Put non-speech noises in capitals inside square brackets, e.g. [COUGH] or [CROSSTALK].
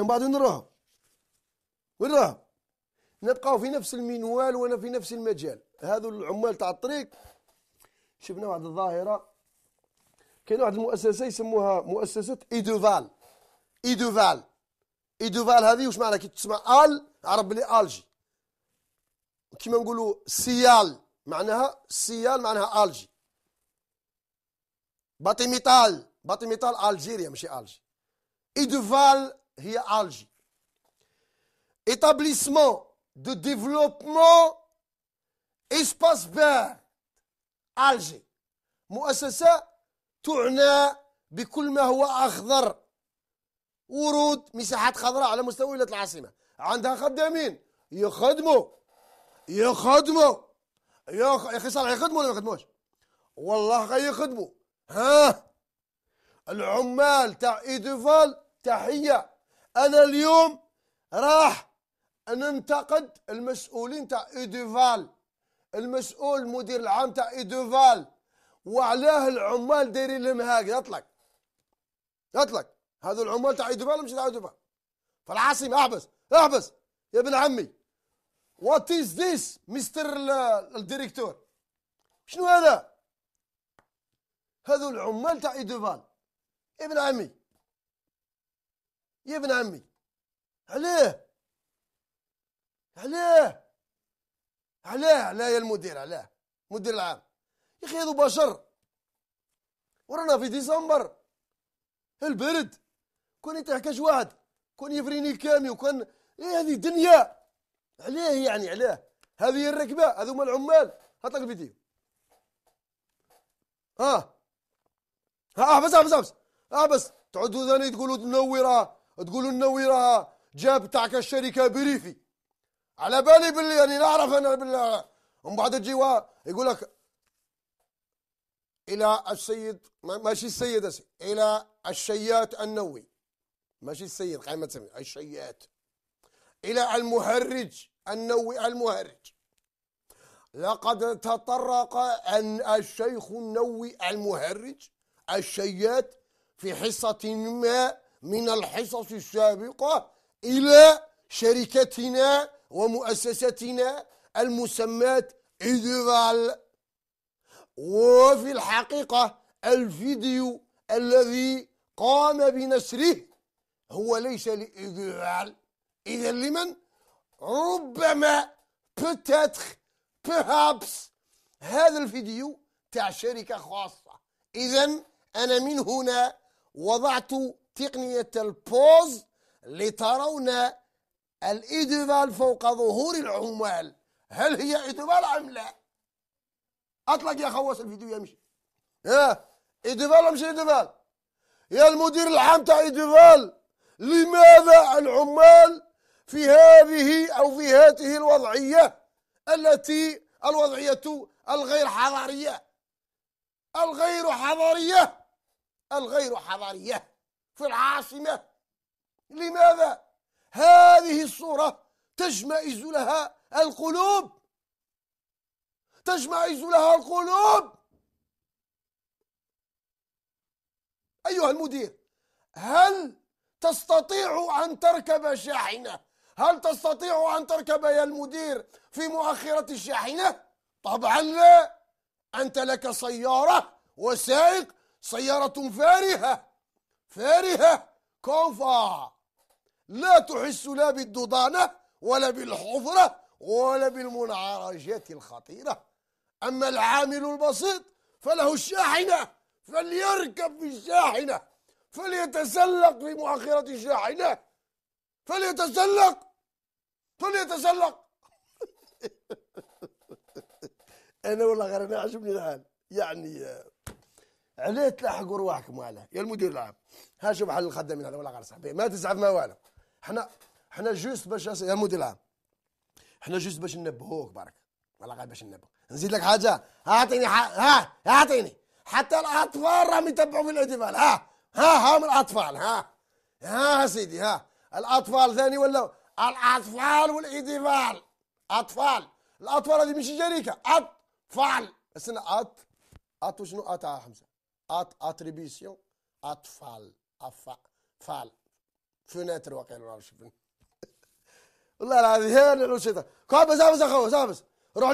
كان بعد وين راهم وين راهم نبقاو في نفس المنوال ولا في نفس المجال هذو العمال تاع الطريق شفنا واحد الظاهره كاين واحد المؤسسه يسموها مؤسسه ايدوفال ايدوفال ايدوفال هذه واش معناها كي تسمع ال عرب بلي الجي كيما نقولوا سيال معناها سيال معناها الجي باتيميتال باتيميتال الجيريا ماشي الجي ايدوفال هي الجي إتابليسمون دو ديفلوبمون اسباس فير الجي مؤسسه تعنى بكل ما هو اخضر ورود مساحات خضراء على مستوى ولايه العاصمه عندها خدامين يخدموا يخدموا يا اخي صالح يخدموا ولا ما يخدموش والله غير يخدموا ها العمال تاع ايديفال تحيه انا اليوم راح ننتقد المسؤولين تاع ايدوفال المسؤول المدير العام تاع ايدوفال وعلاه العمال دايرين لهم هكذا اطلق اطلق هذو العمال تاع ايدوفال مش تاع ايدوفال العاصمه احبس احبس يا ابن عمي وات از ذيس مستر الديريكتور شنو هذا هذو العمال تاع ايدوفال ابن عمي يا ابن عمي علاه علاه علاه علاه يا المدير علاه المدير العام يا اخي هذو بشر ورانا في ديسمبر البرد كون يتحكاش واحد كون يفريني كامي وكان ايه هذه دنيا علاه يعني علاه هذه الركبه هذوما العمال هات لك الفيديو ها ها احبس احبس احبس احبس تعودوا ثاني تقولوا تنورة تقولوا النووي راه جاب تاعك الشركه بريفي على بالي باللي يعني نعرف انا بالله ومن بعد تجي يقول لك الى السيد ماشي السيد الى الشيات النووي ماشي السيد قائمة تسمي الشيات الى المهرج النووي المهرج لقد تطرق أن الشيخ النووي المهرج الشيات في حصة ما من الحصص السابقة إلى شركتنا ومؤسستنا المسماة إدرال وفي الحقيقة الفيديو الذي قام بنشره هو ليس لإدرال إذا لمن؟ ربما بتتخ بهابس هذا الفيديو تاع شركة خاصة إذا أنا من هنا وضعت تقنية البوز لترون الإدبال فوق ظهور العمال هل هي إدبال أم لا أطلق يا خواص الفيديو يمشي يا إدبال أم مش إدبال يا المدير العام تاع إدبال لماذا العمال في هذه أو في هذه الوضعية التي الوضعية الغير حضارية الغير حضارية الغير حضارية في العاصمة لماذا؟ هذه الصورة تجمئز لها القلوب تجمئز لها القلوب أيها المدير هل تستطيع أن تركب شاحنة هل تستطيع أن تركب يا المدير في مؤخرة الشاحنة طبعا لا أنت لك سيارة وسائق سيارة فارهة فارهة كوفا لا تحس لا بالضدانة ولا بالحفرة ولا بالمنعرجات الخطيرة أما العامل البسيط فله الشاحنة فليركب في الشاحنة فليتسلق في مؤخرة الشاحنة فليتسلق فليتسلق [LAUGHS] أنا والله غير أنا عجبني الحال يعني عليه تلاحقوا رواحكم وعلاه يا المدير العام ها شوف حل الخدامين هذا ولا غير صاحبي ما تسعف ما والو حنا حنا جوست باش يا المدير العام حنا جوست باش ننبهوك برك ولا غير باش ننبهوك نزيد لك حاجه اعطيني ها اعطيني حتى الاطفال راهم يتبعوا في الاحتفال ها ها هم الاطفال ها ها سيدي ها الاطفال ثاني ولا الاطفال والاحتفال اطفال الاطفال هذه ماشي جريكه اطفال استنى اط اط شنو اط حمزه اتريبيسيون اطفال افا فال فنتر وقيل والله العظيم هنا لو شيطان كابس ابس اخو ابس